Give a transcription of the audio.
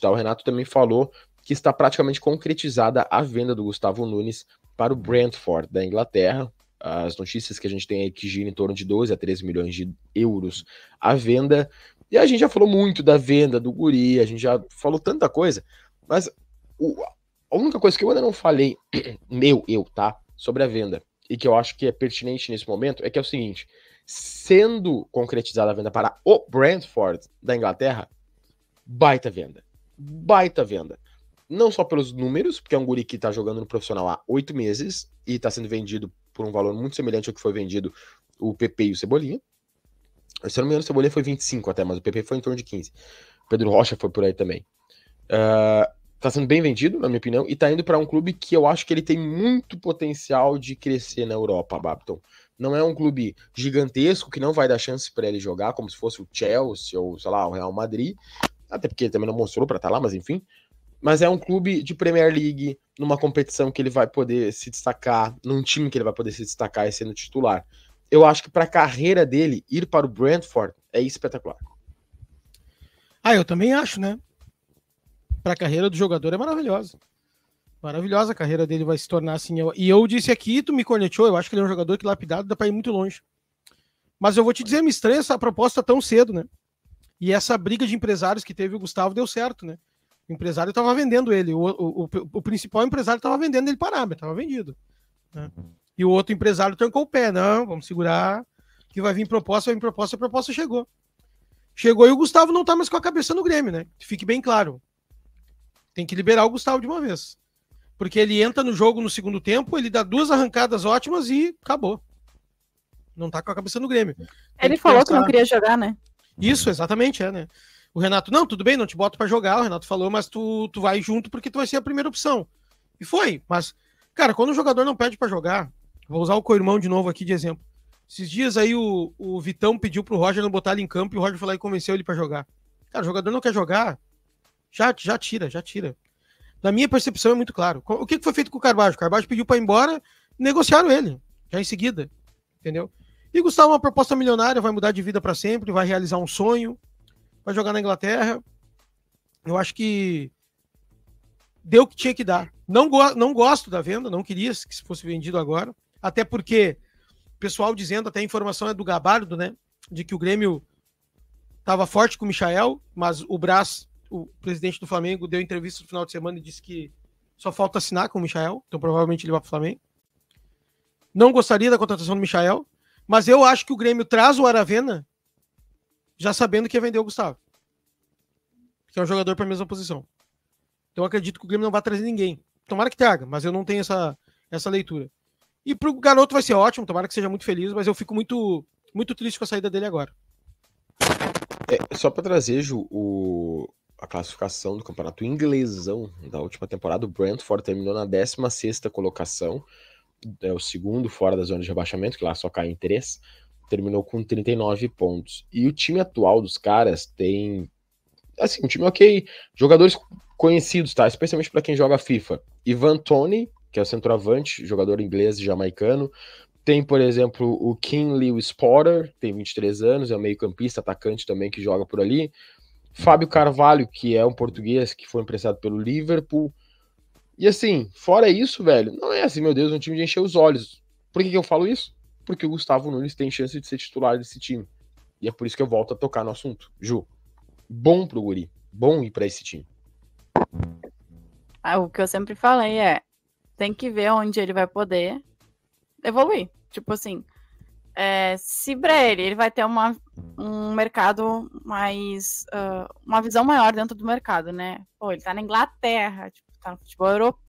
Tá? O Renato também falou que está praticamente concretizada a venda do Gustavo Nunes para o Brentford da Inglaterra. As notícias que a gente tem aí que gira em torno de 12 a 13 milhões de euros a venda. E a gente já falou muito da venda do Guri, a gente já falou tanta coisa, mas o, a única coisa que eu ainda não falei, meu, eu, tá? Sobre a venda, e que eu acho que é pertinente nesse momento, é que é o seguinte: sendo concretizada a venda para o Brentford da Inglaterra, baita venda baita venda. Não só pelos números, porque é um guri que tá jogando no profissional há oito meses e tá sendo vendido por um valor muito semelhante ao que foi vendido o PP e o Cebolinha. Se eu não me engano, o Cebolinha foi 25 até, mas o PP foi em torno de 15. Pedro Rocha foi por aí também. Uh, tá sendo bem vendido, na minha opinião, e tá indo para um clube que eu acho que ele tem muito potencial de crescer na Europa, Babton. Não é um clube gigantesco que não vai dar chance para ele jogar, como se fosse o Chelsea ou, sei lá, o Real Madrid, até porque ele também não mostrou para estar tá lá, mas enfim. Mas é um clube de Premier League, numa competição que ele vai poder se destacar, num time que ele vai poder se destacar e sendo titular. Eu acho que para a carreira dele, ir para o Brentford é espetacular. Ah, eu também acho, né? Para a carreira do jogador é maravilhosa. Maravilhosa a carreira dele vai se tornar assim. Eu... E eu disse aqui, tu me cornetou, eu acho que ele é um jogador que lapidado dá para ir muito longe. Mas eu vou te dizer, me estranha essa proposta tão cedo, né? E essa briga de empresários que teve o Gustavo deu certo, né? O empresário estava vendendo ele, o, o, o, o principal empresário estava vendendo ele parar, mas estava vendido. Né? Uhum. E o outro empresário trancou o pé, não, vamos segurar, que vai vir proposta, vai vir proposta, a proposta chegou. Chegou e o Gustavo não está mais com a cabeça no Grêmio, né? Fique bem claro. Tem que liberar o Gustavo de uma vez. Porque ele entra no jogo no segundo tempo, ele dá duas arrancadas ótimas e acabou. Não tá com a cabeça no Grêmio. Ele que falou pensar... que não queria jogar, né? Uhum. Isso, exatamente, é, né? O Renato, não, tudo bem, não te boto para jogar, o Renato falou, mas tu, tu vai junto porque tu vai ser a primeira opção. E foi, mas, cara, quando o jogador não pede para jogar, vou usar o co-irmão de novo aqui de exemplo. Esses dias aí o, o Vitão pediu pro Roger não botar ele em campo e o Roger foi lá e convenceu ele para jogar. Cara, o jogador não quer jogar, já, já tira, já tira. Na minha percepção é muito claro. O que foi feito com o Carvalho? O Carvalho pediu para ir embora, negociaram ele, já em seguida, entendeu? E Gustavo, uma proposta milionária, vai mudar de vida para sempre, vai realizar um sonho, vai jogar na Inglaterra. Eu acho que deu o que tinha que dar. Não, go não gosto da venda, não queria que se fosse vendido agora. Até porque o pessoal dizendo, até a informação é do Gabardo, né? De que o Grêmio estava forte com o Michael, mas o Brás, o presidente do Flamengo, deu entrevista no final de semana e disse que só falta assinar com o Michael, então provavelmente ele vai para o Flamengo. Não gostaria da contratação do Michael, mas eu acho que o Grêmio traz o Aravena já sabendo que ia vender o Gustavo. Que é um jogador para a mesma posição. Então acredito que o Grêmio não vai trazer ninguém. Tomara que traga, mas eu não tenho essa, essa leitura. E para o garoto vai ser ótimo, tomara que seja muito feliz, mas eu fico muito, muito triste com a saída dele agora. É, só para trazer, Ju, o, a classificação do campeonato inglesão da última temporada, o Brentford terminou na 16 colocação é o segundo fora da zona de rebaixamento, que lá só cai em três, terminou com 39 pontos. E o time atual dos caras tem, assim, um time ok, jogadores conhecidos, tá? Especialmente para quem joga FIFA. Ivan Tony, que é o centroavante, jogador inglês e jamaicano. Tem, por exemplo, o King Lewis Porter, tem 23 anos, é um meio-campista, atacante também que joga por ali. Fábio Carvalho, que é um português que foi emprestado pelo Liverpool. E assim, fora isso, velho, não é assim, meu Deus, um time de encher os olhos. Por que, que eu falo isso? Porque o Gustavo Nunes tem chance de ser titular desse time. E é por isso que eu volto a tocar no assunto. Ju, bom pro Guri, bom ir para esse time. Ah, o que eu sempre falei é: tem que ver onde ele vai poder evoluir. Tipo assim, é, se para ele, ele vai ter uma, um mercado mais. Uh, uma visão maior dentro do mercado, né? Pô, ele tá na Inglaterra, tipo, tá no futebol europeu